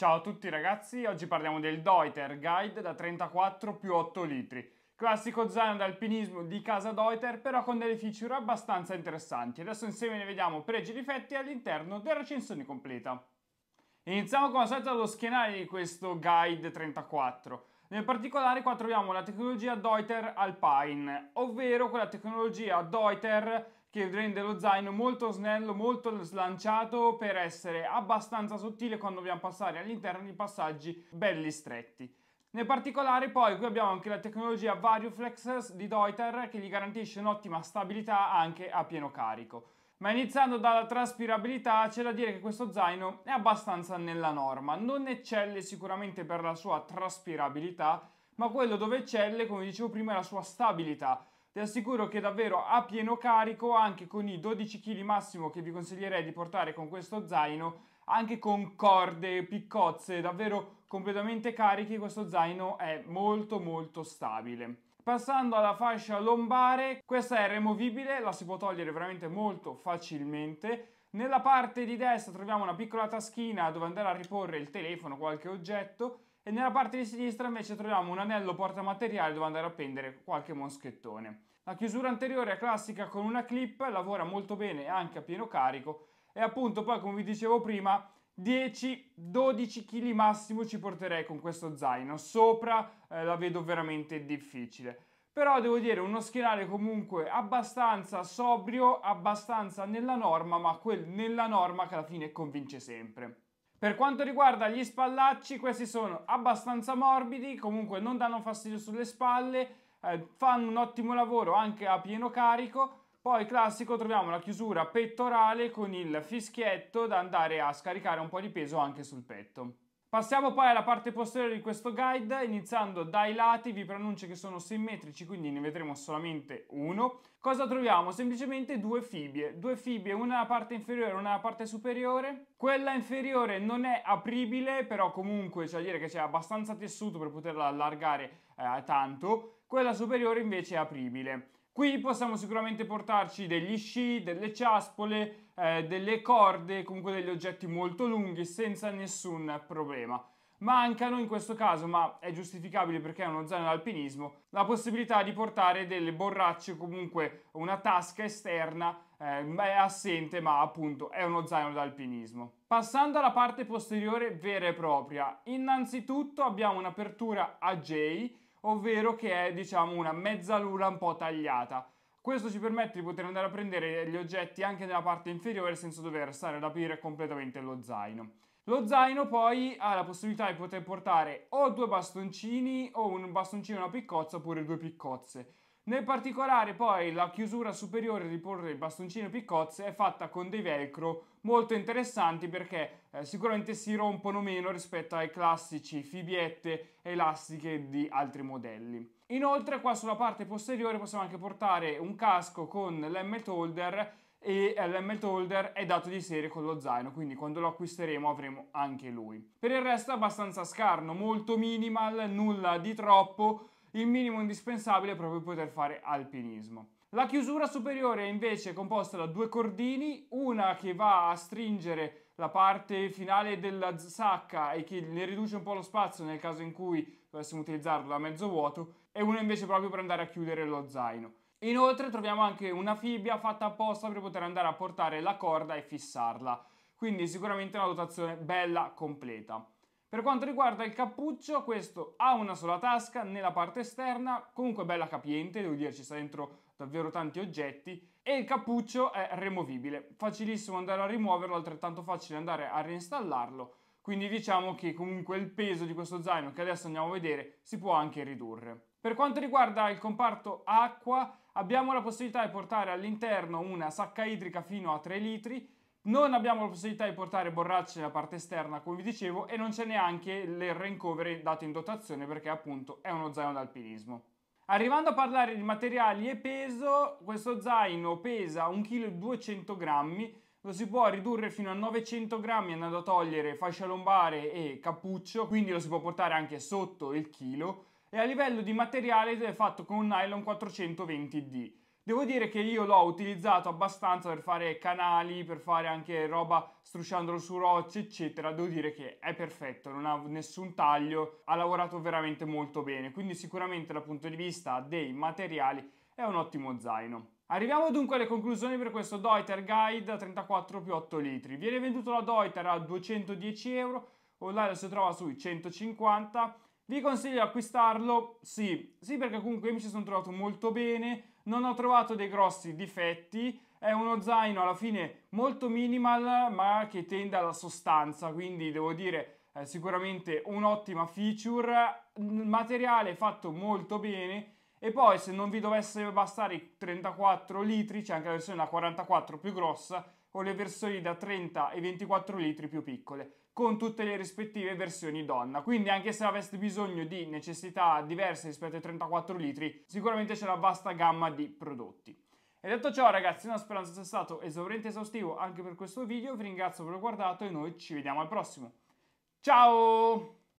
Ciao a tutti ragazzi, oggi parliamo del Deuter Guide da 34 più 8 litri. Classico zaino d'alpinismo di casa Deuter, però con delle feature abbastanza interessanti. Adesso insieme ne vediamo pregi e difetti all'interno della recensione completa. Iniziamo come al solito dallo schienale di questo Guide 34. Nel particolare qua troviamo la tecnologia Deuter Alpine, ovvero quella tecnologia Deuter che rende lo zaino molto snello, molto slanciato per essere abbastanza sottile quando dobbiamo passare all'interno di passaggi belli stretti. Nel particolare poi qui abbiamo anche la tecnologia Varioflex di Deuter che gli garantisce un'ottima stabilità anche a pieno carico. Ma iniziando dalla traspirabilità c'è da dire che questo zaino è abbastanza nella norma, non eccelle sicuramente per la sua traspirabilità, ma quello dove eccelle, come dicevo prima, è la sua stabilità. Ti assicuro che davvero a pieno carico, anche con i 12 kg massimo che vi consiglierei di portare con questo zaino, anche con corde, piccozze, davvero completamente carichi, questo zaino è molto molto stabile. Passando alla fascia lombare, questa è removibile, la si può togliere veramente molto facilmente. Nella parte di destra troviamo una piccola taschina dove andare a riporre il telefono, qualche oggetto e nella parte di sinistra invece troviamo un anello portamateriale dove andare a pendere qualche moschettone. La chiusura anteriore è classica con una clip, lavora molto bene anche a pieno carico e appunto poi come vi dicevo prima 10-12 kg massimo ci porterei con questo zaino, sopra eh, la vedo veramente difficile. Però devo dire uno schienale comunque abbastanza sobrio, abbastanza nella norma, ma quel nella norma che alla fine convince sempre. Per quanto riguarda gli spallacci, questi sono abbastanza morbidi, comunque non danno fastidio sulle spalle, eh, fanno un ottimo lavoro anche a pieno carico, poi classico troviamo la chiusura pettorale con il fischietto da andare a scaricare un po' di peso anche sul petto. Passiamo poi alla parte posteriore di questo guide, iniziando dai lati, vi preannuncio che sono simmetrici, quindi ne vedremo solamente uno. Cosa troviamo? Semplicemente due fibbie, due fibbie, una nella parte inferiore e una nella parte superiore. Quella inferiore non è apribile, però comunque c'è da dire che c'è abbastanza tessuto per poterla allargare eh, tanto. Quella superiore invece è apribile. Qui possiamo sicuramente portarci degli sci, delle ciaspole, eh, delle corde, comunque degli oggetti molto lunghi senza nessun problema. Mancano in questo caso, ma è giustificabile perché è uno zaino d'alpinismo, la possibilità di portare delle borracce, comunque una tasca esterna eh, è assente, ma appunto è uno zaino d'alpinismo. Passando alla parte posteriore vera e propria, innanzitutto abbiamo un'apertura a J ovvero che è diciamo una mezzaluna un po' tagliata. Questo ci permette di poter andare a prendere gli oggetti anche nella parte inferiore senza dover stare ad aprire completamente lo zaino. Lo zaino poi ha la possibilità di poter portare o due bastoncini o un bastoncino e una piccozza oppure due piccozze. Nel particolare poi la chiusura superiore di porre il bastoncino piccozze è fatta con dei velcro molto interessanti perché eh, sicuramente si rompono meno rispetto ai classici fibiette elastiche di altri modelli. Inoltre qua sulla parte posteriore possiamo anche portare un casco con l'helmet holder e l'helmet eh, holder è dato di serie con lo zaino, quindi quando lo acquisteremo avremo anche lui. Per il resto è abbastanza scarno, molto minimal, nulla di troppo, il minimo indispensabile proprio per poter fare alpinismo. La chiusura superiore è invece composta da due cordini, una che va a stringere la parte finale della sacca e che ne riduce un po' lo spazio nel caso in cui dovessimo utilizzarlo a mezzo vuoto, e una invece proprio per andare a chiudere lo zaino. Inoltre troviamo anche una fibbia fatta apposta per poter andare a portare la corda e fissarla, quindi sicuramente una dotazione bella completa. Per quanto riguarda il cappuccio, questo ha una sola tasca nella parte esterna, comunque bella capiente, devo dire ci sta dentro davvero tanti oggetti e il cappuccio è removibile, facilissimo andare a rimuoverlo, altrettanto facile andare a reinstallarlo, quindi diciamo che comunque il peso di questo zaino che adesso andiamo a vedere si può anche ridurre. Per quanto riguarda il comparto acqua, abbiamo la possibilità di portare all'interno una sacca idrica fino a 3 litri non abbiamo la possibilità di portare borracce nella parte esterna, come vi dicevo, e non c'è neanche il recovery dato in dotazione perché appunto è uno zaino d'alpinismo. Arrivando a parlare di materiali e peso, questo zaino pesa 1,2 kg, lo si può ridurre fino a 900 grammi andando a togliere fascia lombare e cappuccio, quindi lo si può portare anche sotto il chilo, e a livello di materiale è fatto con un nylon 420D. Devo dire che io l'ho utilizzato abbastanza per fare canali, per fare anche roba strusciandolo su rocce, eccetera. Devo dire che è perfetto, non ha nessun taglio, ha lavorato veramente molto bene. Quindi sicuramente dal punto di vista dei materiali è un ottimo zaino. Arriviamo dunque alle conclusioni per questo Deuter Guide 34 più 8 litri. Viene venduto la Deuter a 210 euro, online si trova sui 150. Vi consiglio di acquistarlo? Sì, sì perché comunque mi ci sono trovato molto bene, non ho trovato dei grossi difetti è uno zaino alla fine molto minimal ma che tende alla sostanza quindi devo dire eh, sicuramente un'ottima feature Il materiale è fatto molto bene e poi se non vi dovesse bastare i 34 litri c'è anche la versione da 44 più grossa o le versioni da 30 e 24 litri più piccole con tutte le rispettive versioni donna. Quindi anche se aveste bisogno di necessità diverse rispetto ai 34 litri sicuramente c'è una vasta gamma di prodotti. E detto ciò ragazzi, una speranza sia stato esauriente e esaustivo anche per questo video, vi ringrazio per aver guardato e noi ci vediamo al prossimo. Ciao!